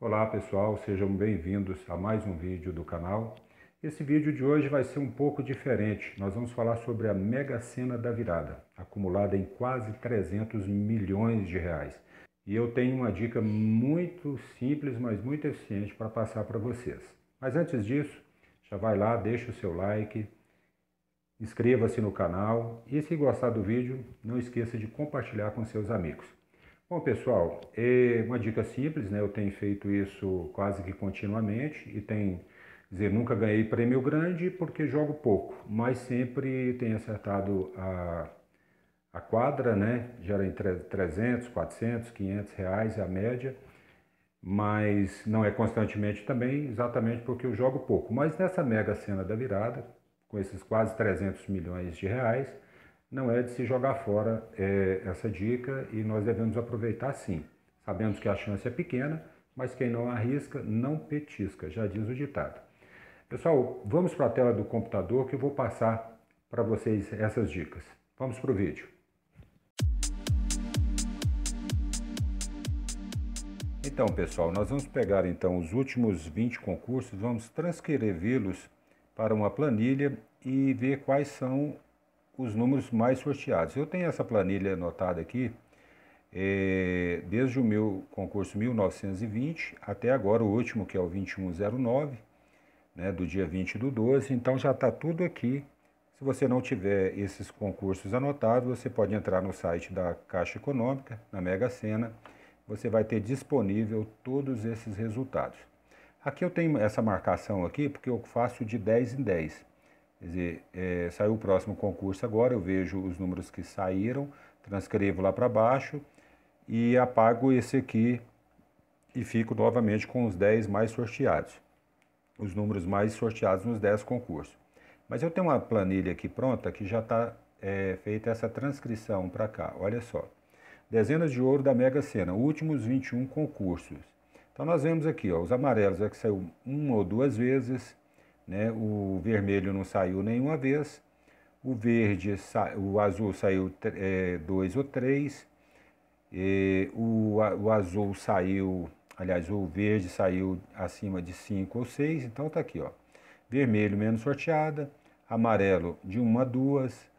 Olá pessoal, sejam bem-vindos a mais um vídeo do canal. Esse vídeo de hoje vai ser um pouco diferente. Nós vamos falar sobre a mega sena da virada, acumulada em quase 300 milhões de reais. E eu tenho uma dica muito simples, mas muito eficiente para passar para vocês. Mas antes disso, já vai lá, deixa o seu like, inscreva-se no canal e se gostar do vídeo, não esqueça de compartilhar com seus amigos. Bom, pessoal, é uma dica simples, né? Eu tenho feito isso quase que continuamente e tem, dizer, nunca ganhei prêmio grande porque jogo pouco, mas sempre tenho acertado a, a quadra, né? Gera entre 300, 400, 500 reais a média, mas não é constantemente também, exatamente porque eu jogo pouco. Mas nessa mega cena da virada, com esses quase 300 milhões de reais, não é de se jogar fora é, essa dica e nós devemos aproveitar sim. Sabemos que a chance é pequena, mas quem não arrisca não petisca, já diz o ditado. Pessoal, vamos para a tela do computador que eu vou passar para vocês essas dicas. Vamos para o vídeo. Então, pessoal, nós vamos pegar então os últimos 20 concursos, vamos transferi los para uma planilha e ver quais são os números mais sorteados. Eu tenho essa planilha anotada aqui, é, desde o meu concurso 1920 até agora, o último, que é o 2109, né, do dia 20 do 12. Então já está tudo aqui. Se você não tiver esses concursos anotados, você pode entrar no site da Caixa Econômica, na Mega Sena. Você vai ter disponível todos esses resultados. Aqui eu tenho essa marcação aqui porque eu faço de 10 em 10. Quer dizer, é, saiu o próximo concurso agora, eu vejo os números que saíram, transcrevo lá para baixo e apago esse aqui e fico novamente com os 10 mais sorteados. Os números mais sorteados nos 10 concursos. Mas eu tenho uma planilha aqui pronta que já está é, feita essa transcrição para cá. Olha só. Dezenas de ouro da Mega Sena, últimos 21 concursos. Então nós vemos aqui, ó, os amarelos é que saiu uma ou duas vezes, né? O vermelho não saiu nenhuma vez, o verde, o azul saiu é, dois ou três, e o, o azul saiu, aliás, o verde saiu acima de cinco ou seis, então está aqui, ó. Vermelho menos sorteada, amarelo de 1 a 2,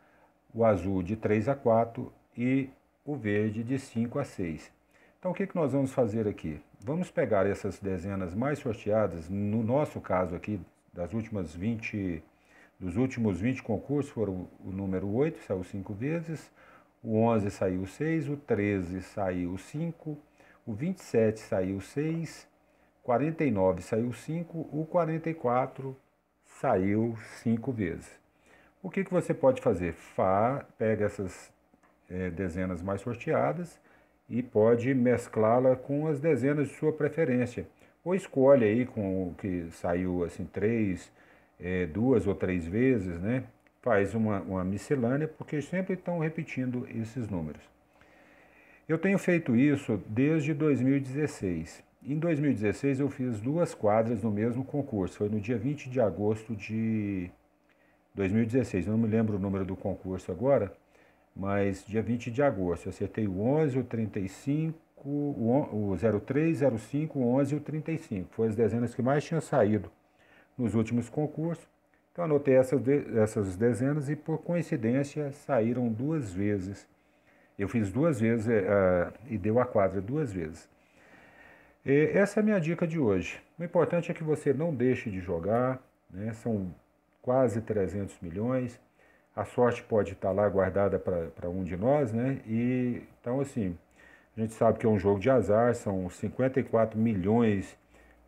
o azul de 3 a 4 e o verde de 5 a 6. Então, o que, que nós vamos fazer aqui? Vamos pegar essas dezenas mais sorteadas, no nosso caso aqui, das últimas 20, dos últimos 20 concursos foram o número 8, saiu 5 vezes, o 11 saiu 6, o 13 saiu 5, o 27 saiu 6, 49 saiu 5, o 44 saiu 5 vezes. O que, que você pode fazer? Fá, pega essas é, dezenas mais sorteadas e pode mesclá-la com as dezenas de sua preferência ou escolhe aí com o que saiu assim três, é, duas ou três vezes, né? Faz uma, uma miscelânea, porque sempre estão repetindo esses números. Eu tenho feito isso desde 2016. Em 2016 eu fiz duas quadras no mesmo concurso, foi no dia 20 de agosto de 2016, eu não me lembro o número do concurso agora, mas dia 20 de agosto, eu acertei o 11, o 35, o 03, 05, 11 e o 35. foram as dezenas que mais tinham saído nos últimos concursos. Então anotei essas, essas dezenas e por coincidência saíram duas vezes. Eu fiz duas vezes uh, e deu a quadra duas vezes. E essa é a minha dica de hoje. O importante é que você não deixe de jogar, né? são quase 300 milhões. A sorte pode estar lá guardada para um de nós, né? E, então, assim, a gente sabe que é um jogo de azar, são 54 milhões,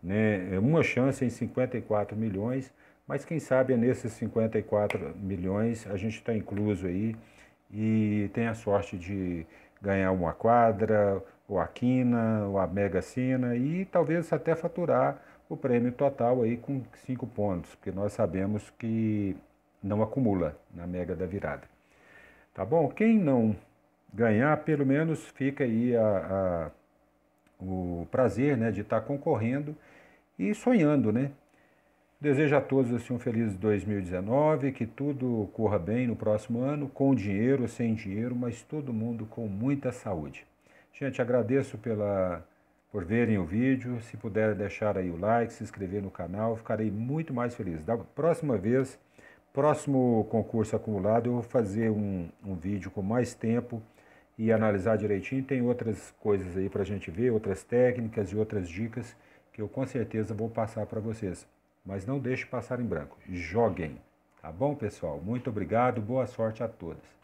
né? É uma chance em 54 milhões, mas quem sabe é nesses 54 milhões a gente está incluso aí e tem a sorte de ganhar uma quadra, ou a quina, ou a mega sina e talvez até faturar o prêmio total aí com cinco pontos, porque nós sabemos que não acumula na mega da virada. Tá bom? Quem não ganhar, pelo menos fica aí a, a, o prazer né, de estar concorrendo e sonhando, né? Desejo a todos assim, um feliz 2019, que tudo corra bem no próximo ano, com dinheiro, sem dinheiro, mas todo mundo com muita saúde. Gente, agradeço pela, por verem o vídeo. Se puder deixar aí o like, se inscrever no canal, ficarei muito mais feliz. Da próxima vez, próximo concurso acumulado, eu vou fazer um, um vídeo com mais tempo e analisar direitinho. Tem outras coisas aí para a gente ver, outras técnicas e outras dicas que eu com certeza vou passar para vocês. Mas não deixe passar em branco. Joguem. Tá bom, pessoal? Muito obrigado. Boa sorte a todos.